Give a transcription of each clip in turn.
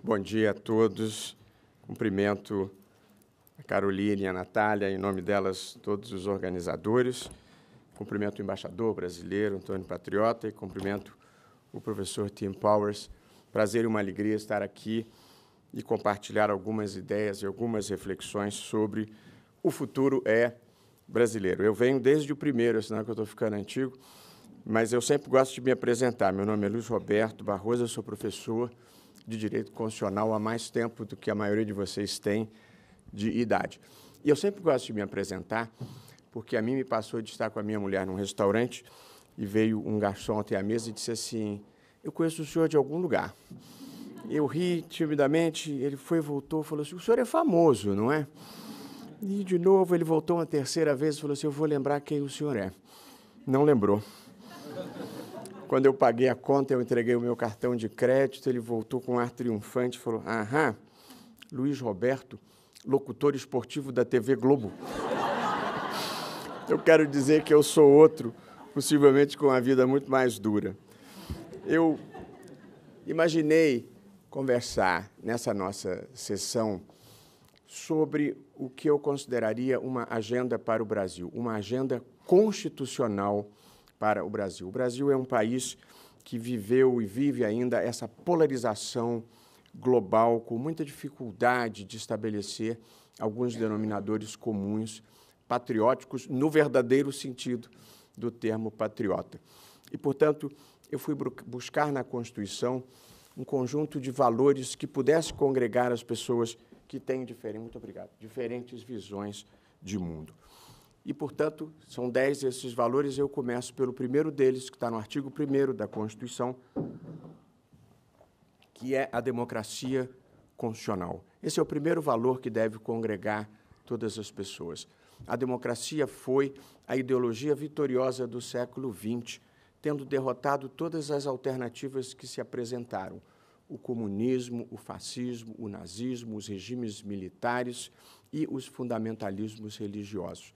Muito bom dia a todos. Cumprimento a Caroline e a Natália, em nome delas, todos os organizadores. Cumprimento o embaixador brasileiro, Antônio Patriota, e cumprimento o professor Tim Powers. Prazer e uma alegria estar aqui e compartilhar algumas ideias e algumas reflexões sobre o futuro é brasileiro. Eu venho desde o primeiro, senão que eu estou ficando antigo, mas eu sempre gosto de me apresentar. Meu nome é Luiz Roberto Barroso, eu sou professor de direito constitucional há mais tempo do que a maioria de vocês tem de idade. E eu sempre gosto de me apresentar, porque a mim me passou de estar com a minha mulher num restaurante e veio um garçom até a mesa e disse assim: Eu conheço o senhor de algum lugar. Eu ri timidamente, ele foi voltou, falou assim: O senhor é famoso, não é? E de novo ele voltou uma terceira vez e falou assim: Eu vou lembrar quem o senhor é. Não lembrou. Quando eu paguei a conta, eu entreguei o meu cartão de crédito, ele voltou com um ar triunfante e falou: Aham, Luiz Roberto, locutor esportivo da TV Globo. eu quero dizer que eu sou outro, possivelmente com uma vida muito mais dura. Eu imaginei conversar nessa nossa sessão sobre o que eu consideraria uma agenda para o Brasil, uma agenda constitucional para o Brasil. O Brasil é um país que viveu e vive ainda essa polarização global com muita dificuldade de estabelecer alguns denominadores comuns patrióticos no verdadeiro sentido do termo patriota. E, portanto, eu fui buscar na Constituição um conjunto de valores que pudesse congregar as pessoas que têm muito obrigado, diferentes visões de mundo. E, portanto, são dez esses valores. Eu começo pelo primeiro deles, que está no artigo 1 da Constituição, que é a democracia constitucional. Esse é o primeiro valor que deve congregar todas as pessoas. A democracia foi a ideologia vitoriosa do século XX, tendo derrotado todas as alternativas que se apresentaram: o comunismo, o fascismo, o nazismo, os regimes militares e os fundamentalismos religiosos.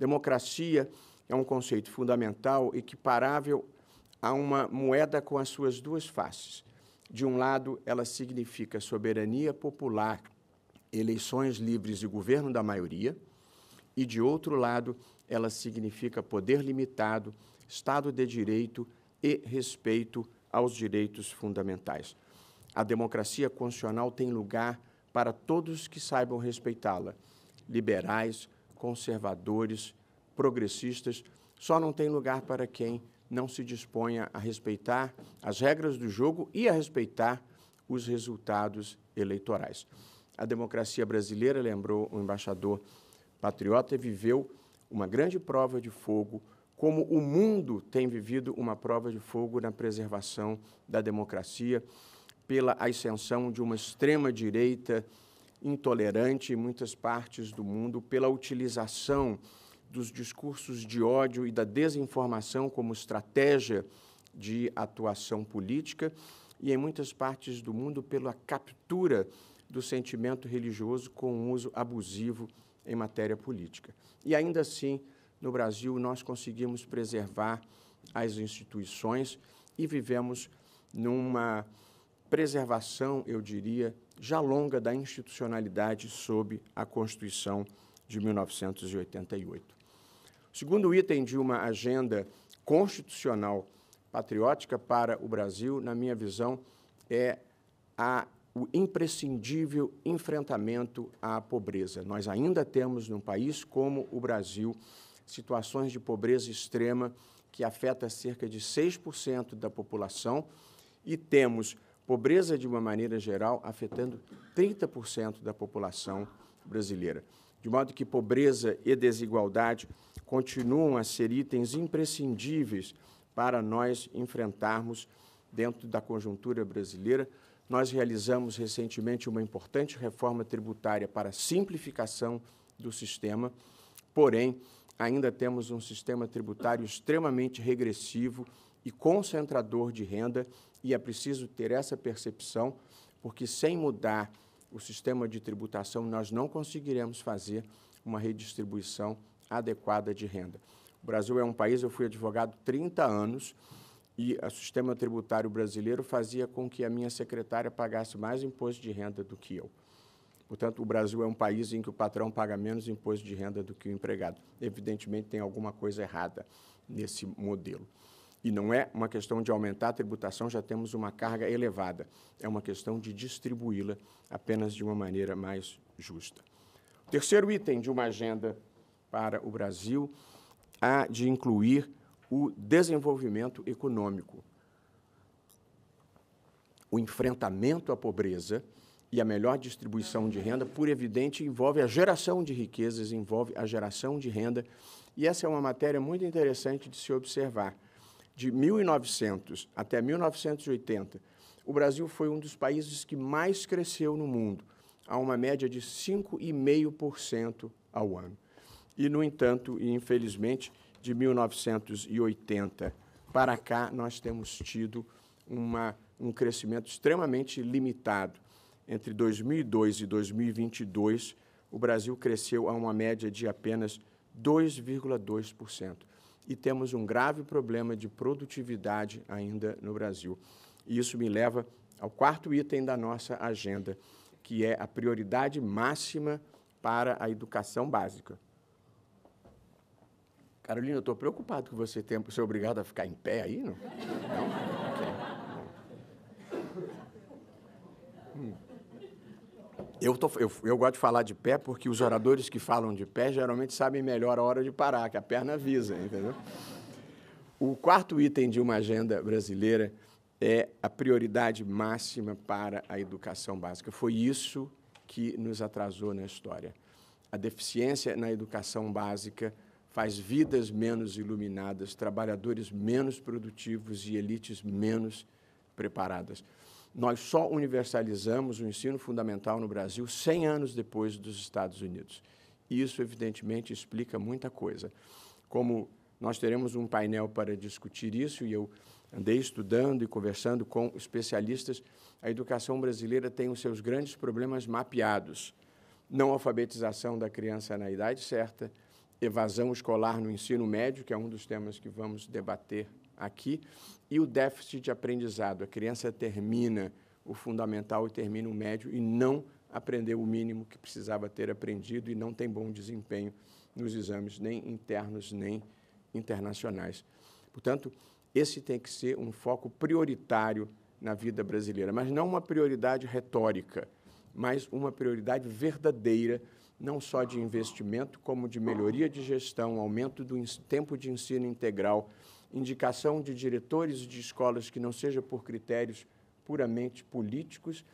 Democracia é um conceito fundamental equiparável a uma moeda com as suas duas faces. De um lado, ela significa soberania popular, eleições livres e governo da maioria, e de outro lado, ela significa poder limitado, Estado de direito e respeito aos direitos fundamentais. A democracia constitucional tem lugar para todos que saibam respeitá-la, liberais, conservadores, progressistas, só não tem lugar para quem não se disponha a respeitar as regras do jogo e a respeitar os resultados eleitorais. A democracia brasileira, lembrou o embaixador patriota, viveu uma grande prova de fogo, como o mundo tem vivido uma prova de fogo na preservação da democracia, pela ascensão de uma extrema-direita intolerante em muitas partes do mundo pela utilização dos discursos de ódio e da desinformação como estratégia de atuação política e em muitas partes do mundo pela captura do sentimento religioso com um uso abusivo em matéria política. E ainda assim, no Brasil, nós conseguimos preservar as instituições e vivemos numa preservação, eu diria, já longa da institucionalidade sob a Constituição de 1988. O segundo item de uma agenda constitucional patriótica para o Brasil, na minha visão, é a, o imprescindível enfrentamento à pobreza. Nós ainda temos num país como o Brasil situações de pobreza extrema que afeta cerca de 6% da população e temos Pobreza, de uma maneira geral, afetando 30% da população brasileira. De modo que pobreza e desigualdade continuam a ser itens imprescindíveis para nós enfrentarmos dentro da conjuntura brasileira. Nós realizamos recentemente uma importante reforma tributária para simplificação do sistema, porém, ainda temos um sistema tributário extremamente regressivo e concentrador de renda e é preciso ter essa percepção, porque sem mudar o sistema de tributação, nós não conseguiremos fazer uma redistribuição adequada de renda. O Brasil é um país, eu fui advogado 30 anos e o sistema tributário brasileiro fazia com que a minha secretária pagasse mais imposto de renda do que eu. Portanto, o Brasil é um país em que o patrão paga menos imposto de renda do que o empregado. Evidentemente, tem alguma coisa errada nesse modelo. E não é uma questão de aumentar a tributação, já temos uma carga elevada. É uma questão de distribuí-la apenas de uma maneira mais justa. O terceiro item de uma agenda para o Brasil há de incluir o desenvolvimento econômico, o enfrentamento à pobreza e a melhor distribuição de renda, por evidente, envolve a geração de riquezas, envolve a geração de renda. E essa é uma matéria muito interessante de se observar de 1900 até 1980, o Brasil foi um dos países que mais cresceu no mundo, a uma média de 5,5% ao ano. E, no entanto, e infelizmente, de 1980 para cá, nós temos tido uma, um crescimento extremamente limitado. Entre 2002 e 2022, o Brasil cresceu a uma média de apenas 2,2% e temos um grave problema de produtividade ainda no Brasil. E isso me leva ao quarto item da nossa agenda, que é a prioridade máxima para a educação básica. Carolina, eu estou preocupado que você tem você é obrigado a ficar em pé aí, não? não? Eu, tô, eu, eu, gosto de falar de pé porque os oradores que falam de pé geralmente sabem melhor a hora de parar, que a perna avisa, entendeu? O quarto item de uma agenda brasileira é a prioridade máxima para a educação básica. Foi isso que nos atrasou na história. A deficiência na educação básica faz vidas menos iluminadas, trabalhadores menos produtivos e elites menos preparadas. Nós só universalizamos o ensino fundamental no Brasil 100 anos depois dos Estados Unidos. Isso, evidentemente, explica muita coisa. Como nós teremos um painel para discutir isso, e eu andei estudando e conversando com especialistas, a educação brasileira tem os seus grandes problemas mapeados. Não alfabetização da criança na idade certa, evasão escolar no ensino médio, que é um dos temas que vamos debater aqui, e o déficit de aprendizado. A criança termina o fundamental e termina o médio e não aprendeu o mínimo que precisava ter aprendido e não tem bom desempenho nos exames, nem internos, nem internacionais. Portanto, esse tem que ser um foco prioritário na vida brasileira, mas não uma prioridade retórica, mas uma prioridade verdadeira, não só de investimento, como de melhoria de gestão, aumento do tempo de ensino integral, indicação de diretores de escolas que não seja por critérios puramente políticos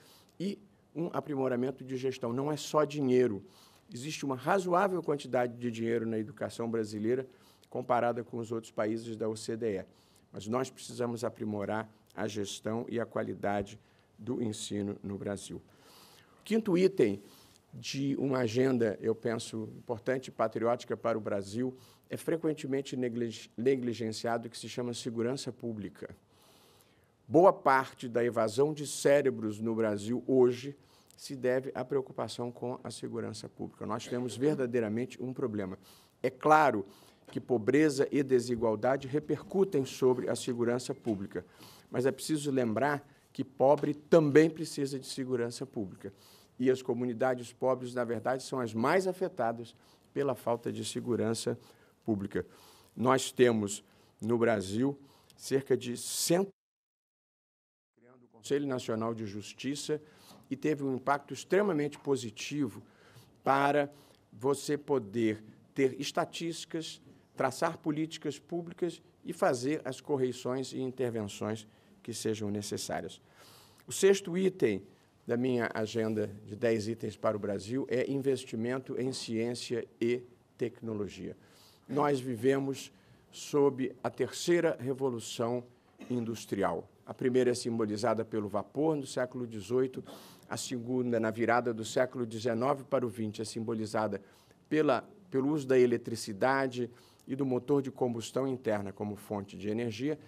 e um aprimoramento de gestão. Não é só dinheiro. Existe uma razoável quantidade de dinheiro na educação brasileira comparada com os outros países da OCDE, mas nós precisamos aprimorar a gestão e a qualidade do ensino no Brasil. Quinto item de uma agenda, eu penso, importante e patriótica para o Brasil, é frequentemente negligenciado que se chama segurança pública. Boa parte da evasão de cérebros no Brasil hoje se deve à preocupação com a segurança pública. Nós temos verdadeiramente um problema. É claro que pobreza e desigualdade repercutem sobre a segurança pública, mas é preciso lembrar que pobre também precisa de segurança pública. E as comunidades pobres, na verdade, são as mais afetadas pela falta de segurança pública. Nós temos no Brasil cerca de 100 criando o Conselho Nacional de Justiça e teve um impacto extremamente positivo para você poder ter estatísticas, traçar políticas públicas e fazer as correções e intervenções que sejam necessárias. O sexto item da minha agenda de 10 itens para o Brasil é investimento em ciência e tecnologia nós vivemos sob a terceira revolução industrial. A primeira é simbolizada pelo vapor no século XVIII, a segunda, na virada do século XIX para o XX, é simbolizada pela, pelo uso da eletricidade e do motor de combustão interna como fonte de energia,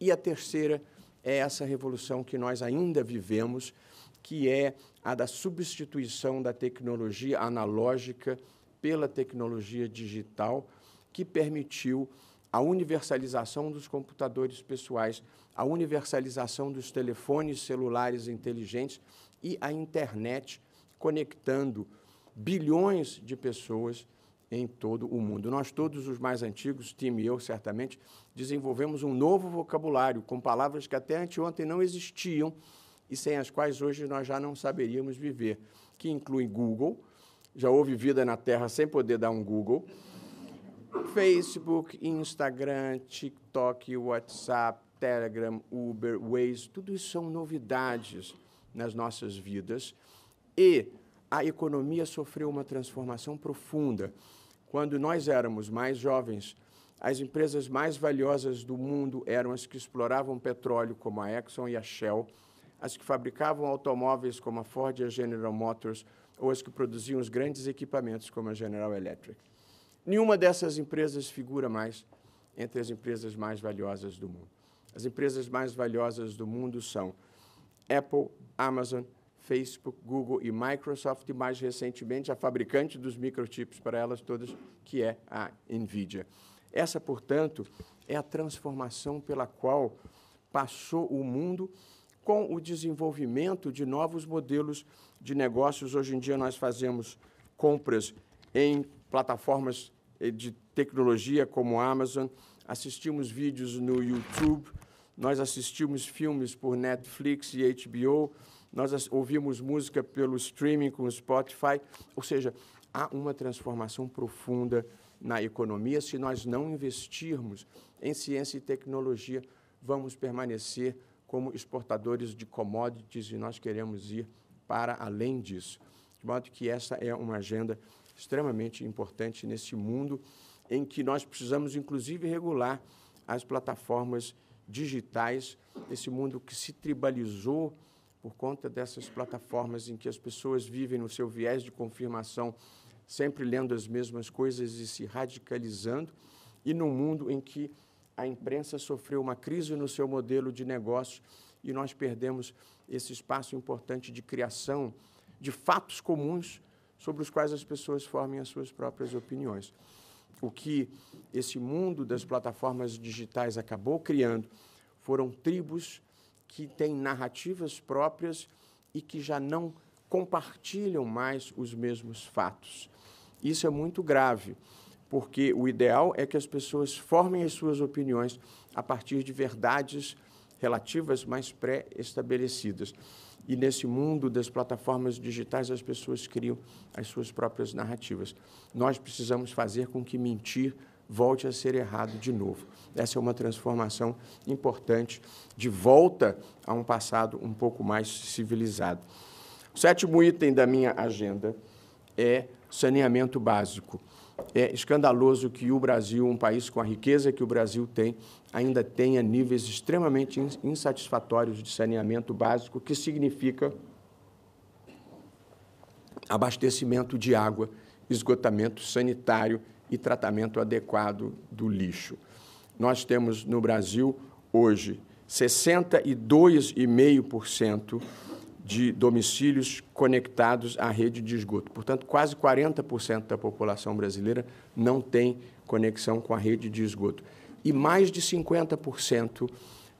e a terceira é essa revolução que nós ainda vivemos, que é a da substituição da tecnologia analógica pela tecnologia digital que permitiu a universalização dos computadores pessoais, a universalização dos telefones celulares inteligentes e a internet conectando bilhões de pessoas em todo o mundo. Nós todos os mais antigos, Tim e eu certamente, desenvolvemos um novo vocabulário com palavras que até anteontem não existiam e sem as quais hoje nós já não saberíamos viver, que inclui Google, já houve vida na Terra sem poder dar um Google, Facebook, Instagram, TikTok, WhatsApp, Telegram, Uber, Waze, tudo isso são novidades nas nossas vidas. E a economia sofreu uma transformação profunda. Quando nós éramos mais jovens, as empresas mais valiosas do mundo eram as que exploravam petróleo, como a Exxon e a Shell, as que fabricavam automóveis, como a Ford e a General Motors, ou as que produziam os grandes equipamentos, como a General Electric. Nenhuma dessas empresas figura mais entre as empresas mais valiosas do mundo. As empresas mais valiosas do mundo são Apple, Amazon, Facebook, Google e Microsoft, e mais recentemente a fabricante dos microchips para elas todas, que é a NVIDIA. Essa, portanto, é a transformação pela qual passou o mundo com o desenvolvimento de novos modelos de negócios. Hoje em dia, nós fazemos compras em plataformas eh, de tecnologia como a Amazon, assistimos vídeos no YouTube, nós assistimos filmes por Netflix e HBO, nós ouvimos música pelo streaming com o Spotify, ou seja, há uma transformação profunda na economia. Se nós não investirmos em ciência e tecnologia, vamos permanecer como exportadores de commodities e nós queremos ir para além disso. De modo que essa é uma agenda extremamente importante neste mundo em que nós precisamos, inclusive, regular as plataformas digitais, esse mundo que se tribalizou por conta dessas plataformas em que as pessoas vivem no seu viés de confirmação, sempre lendo as mesmas coisas e se radicalizando, e num mundo em que a imprensa sofreu uma crise no seu modelo de negócio e nós perdemos esse espaço importante de criação de fatos comuns sobre os quais as pessoas formem as suas próprias opiniões. O que esse mundo das plataformas digitais acabou criando foram tribos que têm narrativas próprias e que já não compartilham mais os mesmos fatos. Isso é muito grave, porque o ideal é que as pessoas formem as suas opiniões a partir de verdades relativas mais pré-estabelecidas. E nesse mundo das plataformas digitais, as pessoas criam as suas próprias narrativas. Nós precisamos fazer com que mentir volte a ser errado de novo. Essa é uma transformação importante de volta a um passado um pouco mais civilizado. O sétimo item da minha agenda é saneamento básico é escandaloso que o Brasil, um país com a riqueza que o Brasil tem, ainda tenha níveis extremamente insatisfatórios de saneamento básico, que significa abastecimento de água, esgotamento sanitário e tratamento adequado do lixo. Nós temos no Brasil hoje 62,5% de domicílios conectados à rede de esgoto. Portanto, quase 40% da população brasileira não tem conexão com a rede de esgoto. E mais de 50%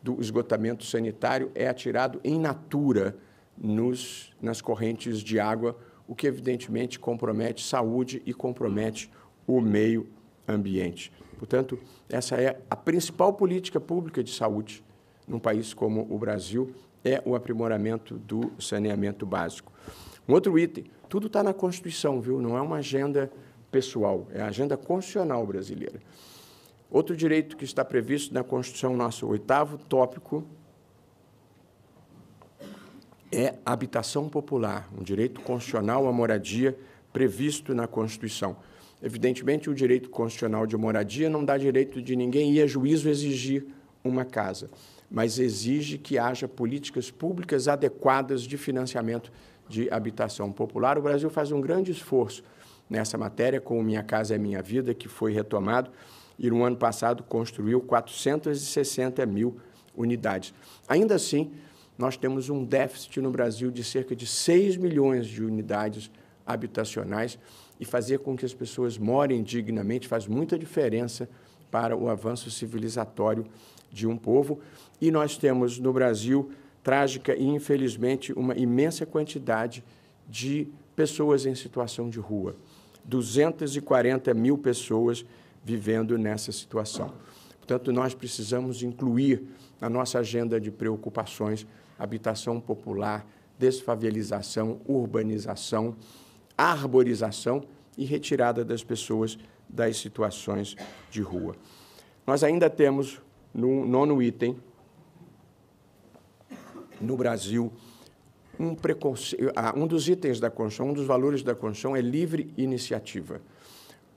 do esgotamento sanitário é atirado em natura nos, nas correntes de água, o que evidentemente compromete saúde e compromete o meio ambiente. Portanto, essa é a principal política pública de saúde num país como o Brasil, é o aprimoramento do saneamento básico. Um outro item, tudo está na Constituição, viu? Não é uma agenda pessoal, é a agenda constitucional brasileira. Outro direito que está previsto na Constituição, nosso oitavo tópico, é habitação popular, um direito constitucional à moradia previsto na Constituição. Evidentemente, o direito constitucional de moradia não dá direito de ninguém ir a é juízo exigir uma casa mas exige que haja políticas públicas adequadas de financiamento de habitação popular. O Brasil faz um grande esforço nessa matéria, com o Minha Casa é Minha Vida, que foi retomado e no ano passado construiu 460 mil unidades. Ainda assim, nós temos um déficit no Brasil de cerca de 6 milhões de unidades habitacionais e fazer com que as pessoas morem dignamente faz muita diferença para o avanço civilizatório de um povo. E nós temos no Brasil, trágica e infelizmente, uma imensa quantidade de pessoas em situação de rua. 240 mil pessoas vivendo nessa situação. Portanto, nós precisamos incluir na nossa agenda de preocupações habitação popular, desfavelização, urbanização, arborização e retirada das pessoas das situações de rua. Nós ainda temos no nono item, no Brasil, um, preconce... Ah, um dos itens da Constituição, um dos valores da Constituição é livre iniciativa.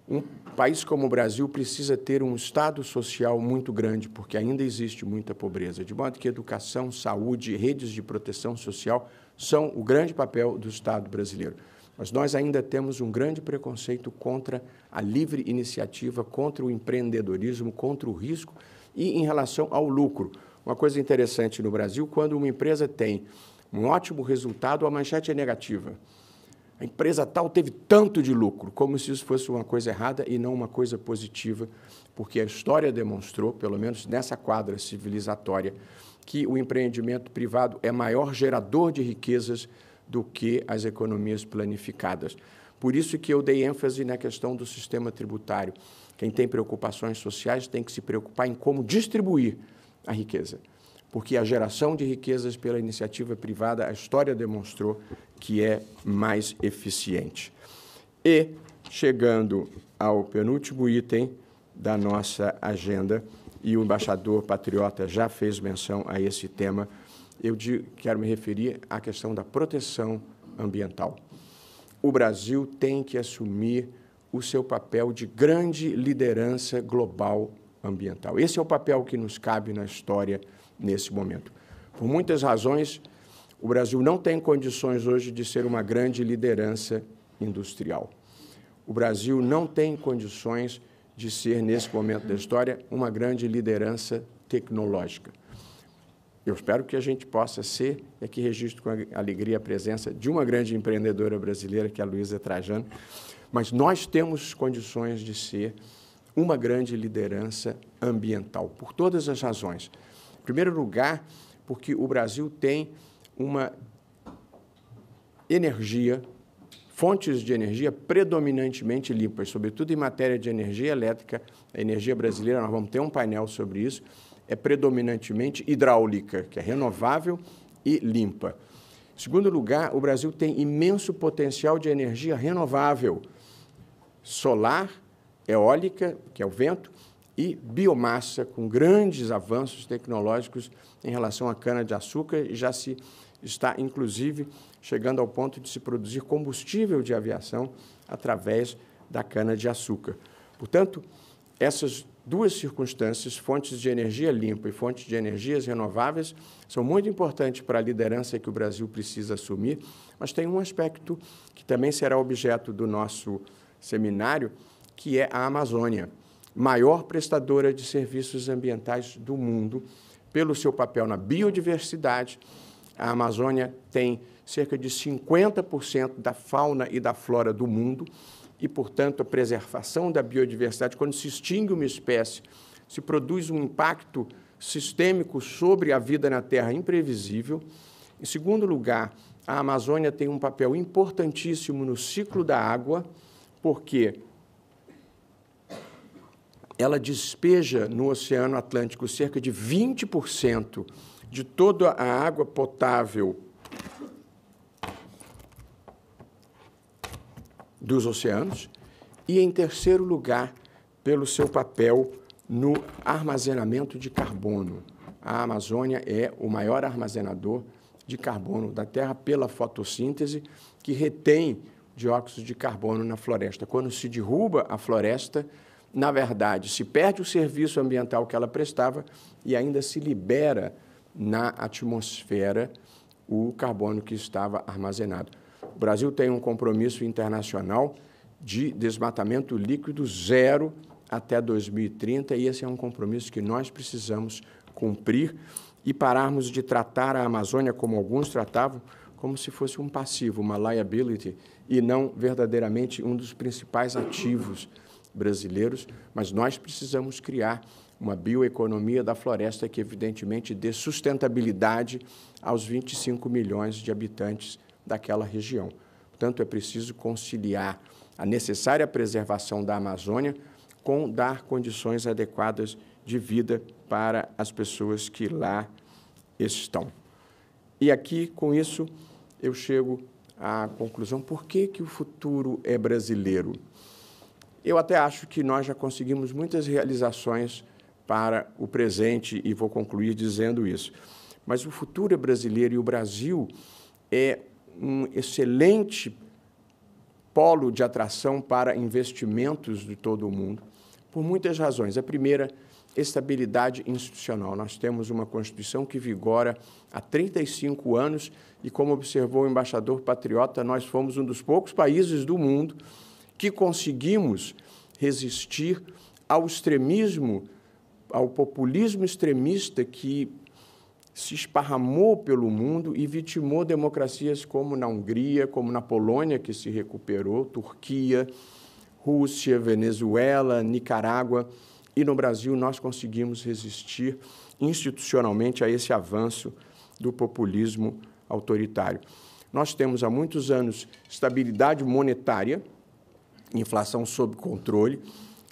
Um país como o Brasil precisa ter um estado social muito grande, porque ainda existe muita pobreza, de modo que educação, saúde, redes de proteção social são o grande papel do Estado brasileiro. Mas nós ainda temos um grande preconceito contra a livre iniciativa, contra o empreendedorismo, contra o risco e em relação ao lucro. Uma coisa interessante no Brasil, quando uma empresa tem um ótimo resultado, a manchete é negativa. A empresa tal teve tanto de lucro, como se isso fosse uma coisa errada e não uma coisa positiva, porque a história demonstrou, pelo menos nessa quadra civilizatória, que o empreendimento privado é maior gerador de riquezas do que as economias planificadas. Por isso que eu dei ênfase na questão do sistema tributário. Quem tem preocupações sociais tem que se preocupar em como distribuir a riqueza. Porque a geração de riquezas pela iniciativa privada, a história demonstrou que é mais eficiente. E, chegando ao penúltimo item da nossa agenda, e o embaixador patriota já fez menção a esse tema, eu quero me referir à questão da proteção ambiental. O Brasil tem que assumir o seu papel de grande liderança global ambiental. Esse é o papel que nos cabe na história nesse momento. Por muitas razões, o Brasil não tem condições hoje de ser uma grande liderança industrial. O Brasil não tem condições de ser, nesse momento da história, uma grande liderança tecnológica. Eu espero que a gente possa ser, é e aqui registro com alegria a presença de uma grande empreendedora brasileira, que é a Luísa Trajano, mas nós temos condições de ser uma grande liderança ambiental, por todas as razões. Em primeiro lugar, porque o Brasil tem uma energia, fontes de energia predominantemente limpas, sobretudo em matéria de energia elétrica. A energia brasileira, nós vamos ter um painel sobre isso, é predominantemente hidráulica, que é renovável e limpa. Em segundo lugar, o Brasil tem imenso potencial de energia renovável solar, eólica, que é o vento, e biomassa, com grandes avanços tecnológicos em relação à cana-de-açúcar, e já se está, inclusive, chegando ao ponto de se produzir combustível de aviação através da cana-de-açúcar. Portanto, essas duas circunstâncias, fontes de energia limpa e fontes de energias renováveis, são muito importantes para a liderança que o Brasil precisa assumir, mas tem um aspecto que também será objeto do nosso seminário, que é a Amazônia, maior prestadora de serviços ambientais do mundo. Pelo seu papel na biodiversidade, a Amazônia tem cerca de 50% da fauna e da flora do mundo e, portanto, a preservação da biodiversidade, quando se extingue uma espécie, se produz um impacto sistêmico sobre a vida na Terra imprevisível. Em segundo lugar, a Amazônia tem um papel importantíssimo no ciclo da água, porque ela despeja no Oceano Atlântico cerca de 20% de toda a água potável dos oceanos. E, em terceiro lugar, pelo seu papel no armazenamento de carbono. A Amazônia é o maior armazenador de carbono da Terra pela fotossíntese, que retém dióxido de carbono na floresta. Quando se derruba a floresta, na verdade, se perde o serviço ambiental que ela prestava e ainda se libera na atmosfera o carbono que estava armazenado. O Brasil tem um compromisso internacional de desmatamento líquido zero até 2030 e esse é um compromisso que nós precisamos cumprir e pararmos de tratar a Amazônia como alguns tratavam, como se fosse um passivo, uma liability, e não verdadeiramente um dos principais ativos brasileiros. Mas nós precisamos criar uma bioeconomia da floresta que, evidentemente, dê sustentabilidade aos 25 milhões de habitantes daquela região. Portanto, é preciso conciliar a necessária preservação da Amazônia com dar condições adequadas de vida para as pessoas que lá estão. E aqui, com isso, eu chego à conclusão por que, que o futuro é brasileiro. Eu até acho que nós já conseguimos muitas realizações para o presente e vou concluir dizendo isso. Mas o futuro é brasileiro e o Brasil é um excelente polo de atração para investimentos de todo o mundo, por muitas razões. A primeira é estabilidade institucional. Nós temos uma Constituição que vigora há 35 anos e, como observou o embaixador patriota, nós fomos um dos poucos países do mundo que conseguimos resistir ao extremismo, ao populismo extremista que se esparramou pelo mundo e vitimou democracias como na Hungria, como na Polônia, que se recuperou, Turquia, Rússia, Venezuela, Nicarágua e no Brasil nós conseguimos resistir institucionalmente a esse avanço do populismo autoritário. Nós temos há muitos anos estabilidade monetária, inflação sob controle,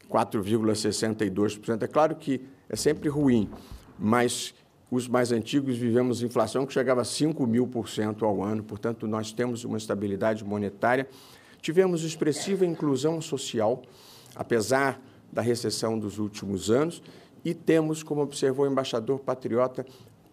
4,62%. É claro que é sempre ruim, mas os mais antigos vivemos inflação que chegava a 5 mil por cento ao ano, portanto, nós temos uma estabilidade monetária. Tivemos expressiva inclusão social, apesar da recessão dos últimos anos e temos, como observou o embaixador patriota,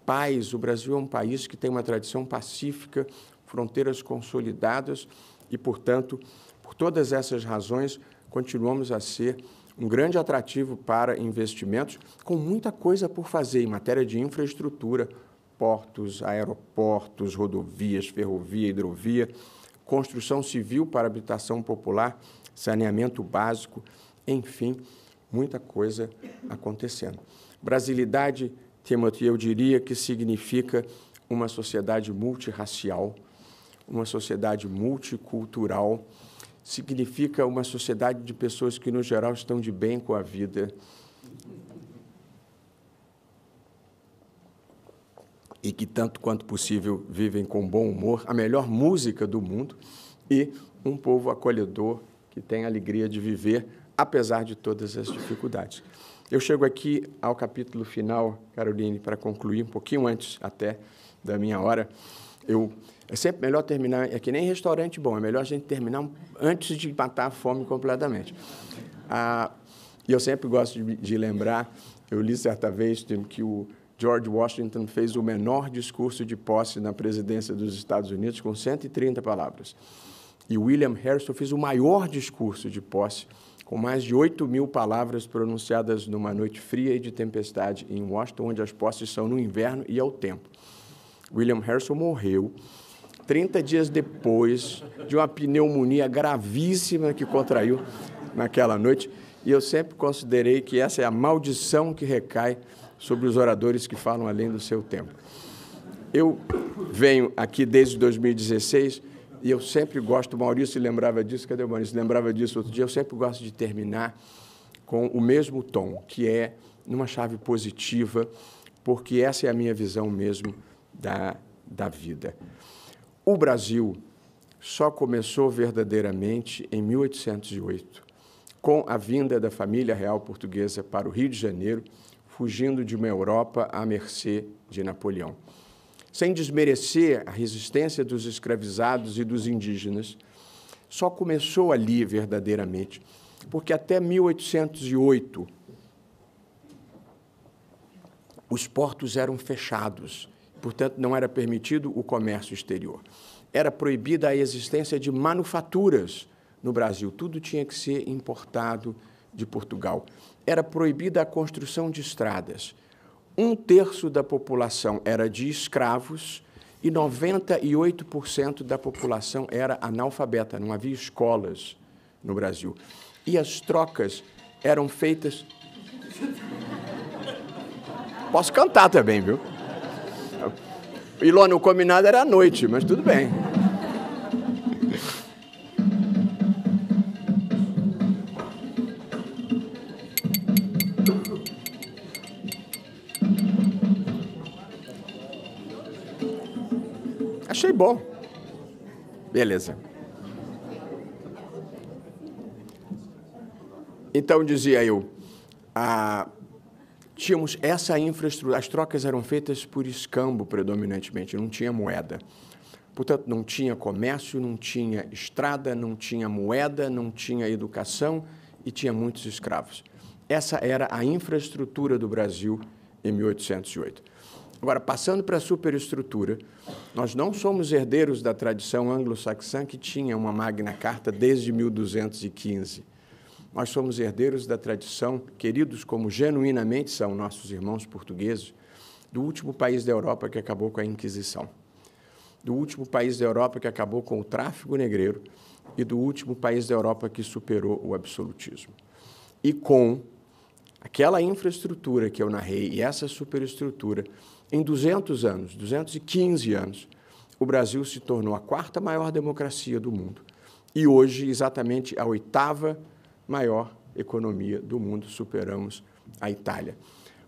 paz. O Brasil é um país que tem uma tradição pacífica, fronteiras consolidadas e, portanto, por todas essas razões, continuamos a ser um grande atrativo para investimentos, com muita coisa por fazer em matéria de infraestrutura, portos, aeroportos, rodovias, ferrovia, hidrovia, construção civil para habitação popular, saneamento básico, enfim, muita coisa acontecendo. Brasilidade, Timothy, eu diria que significa uma sociedade multirracial, uma sociedade multicultural, significa uma sociedade de pessoas que, no geral, estão de bem com a vida e que, tanto quanto possível, vivem com bom humor, a melhor música do mundo e um povo acolhedor que tem a alegria de viver apesar de todas as dificuldades. Eu chego aqui ao capítulo final, Caroline, para concluir, um pouquinho antes até da minha hora. Eu, é sempre melhor terminar, é que nem restaurante bom, é melhor a gente terminar antes de matar a fome completamente. Ah, e eu sempre gosto de, de lembrar, eu li certa vez que o George Washington fez o menor discurso de posse na presidência dos Estados Unidos, com 130 palavras. E William Harrison fez o maior discurso de posse com mais de 8 mil palavras pronunciadas numa noite fria e de tempestade em Washington, onde as posses são no inverno e ao tempo. William Harrison morreu 30 dias depois de uma pneumonia gravíssima que contraiu naquela noite, e eu sempre considerei que essa é a maldição que recai sobre os oradores que falam além do seu tempo. Eu venho aqui desde 2016 e eu sempre gosto, o Maurício lembrava disso, cadê o Maurício? Lembrava disso outro dia, eu sempre gosto de terminar com o mesmo tom, que é numa chave positiva, porque essa é a minha visão mesmo da, da vida. O Brasil só começou verdadeiramente em 1808, com a vinda da família real portuguesa para o Rio de Janeiro, fugindo de uma Europa à mercê de Napoleão sem desmerecer a resistência dos escravizados e dos indígenas, só começou ali verdadeiramente, porque até 1808 os portos eram fechados, portanto não era permitido o comércio exterior. Era proibida a existência de manufaturas no Brasil, tudo tinha que ser importado de Portugal. Era proibida a construção de estradas um terço da população era de escravos e 98% da população era analfabeta, não havia escolas no Brasil. E as trocas eram feitas. Posso cantar também, viu? Ilona, o combinado era à noite, mas tudo bem. bom Beleza. Então dizia eu, ah, tínhamos essa infraestrutura, as trocas eram feitas por escambo predominantemente, não tinha moeda. Portanto, não tinha comércio, não tinha estrada, não tinha moeda, não tinha educação e tinha muitos escravos. Essa era a infraestrutura do Brasil em 1808. Agora, passando para a superestrutura, nós não somos herdeiros da tradição anglo-saxã que tinha uma Magna Carta desde 1215. Nós somos herdeiros da tradição, queridos como genuinamente são nossos irmãos portugueses, do último país da Europa que acabou com a Inquisição, do último país da Europa que acabou com o tráfico negreiro e do último país da Europa que superou o absolutismo. E com aquela infraestrutura que eu narrei e essa superestrutura, em 200 anos, 215 anos, o Brasil se tornou a quarta maior democracia do mundo e hoje exatamente a oitava maior economia do mundo, superamos a Itália.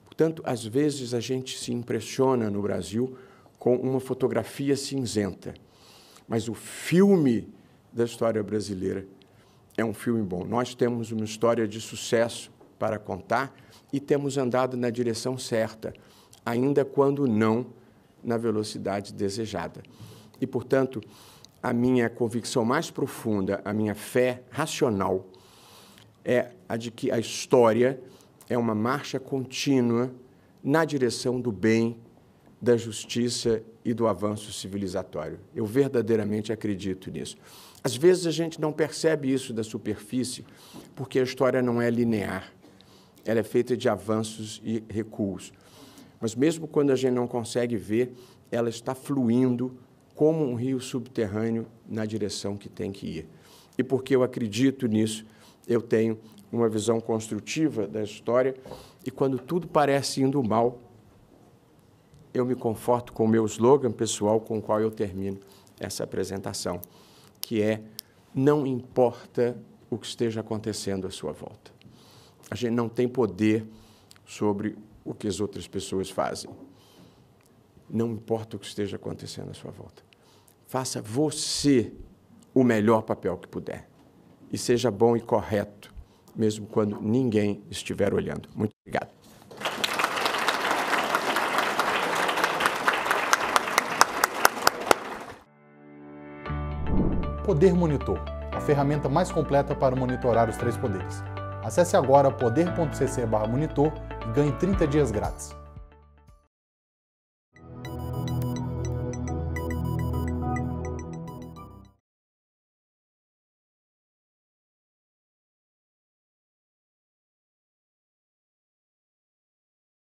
Portanto, às vezes a gente se impressiona no Brasil com uma fotografia cinzenta, mas o filme da história brasileira é um filme bom. Nós temos uma história de sucesso para contar e temos andado na direção certa ainda quando não na velocidade desejada. E, portanto, a minha convicção mais profunda, a minha fé racional, é a de que a história é uma marcha contínua na direção do bem, da justiça e do avanço civilizatório. Eu verdadeiramente acredito nisso. Às vezes a gente não percebe isso da superfície, porque a história não é linear. Ela é feita de avanços e recuos. Mas mesmo quando a gente não consegue ver, ela está fluindo como um rio subterrâneo na direção que tem que ir. E porque eu acredito nisso, eu tenho uma visão construtiva da história e quando tudo parece indo mal, eu me conforto com o meu slogan pessoal com o qual eu termino essa apresentação, que é não importa o que esteja acontecendo à sua volta. A gente não tem poder sobre o que as outras pessoas fazem. Não importa o que esteja acontecendo à sua volta. Faça você o melhor papel que puder. E seja bom e correto, mesmo quando ninguém estiver olhando. Muito obrigado. Poder Monitor, a ferramenta mais completa para monitorar os três poderes. Acesse agora poder.cc/monitor ganhe 30 dias grátis.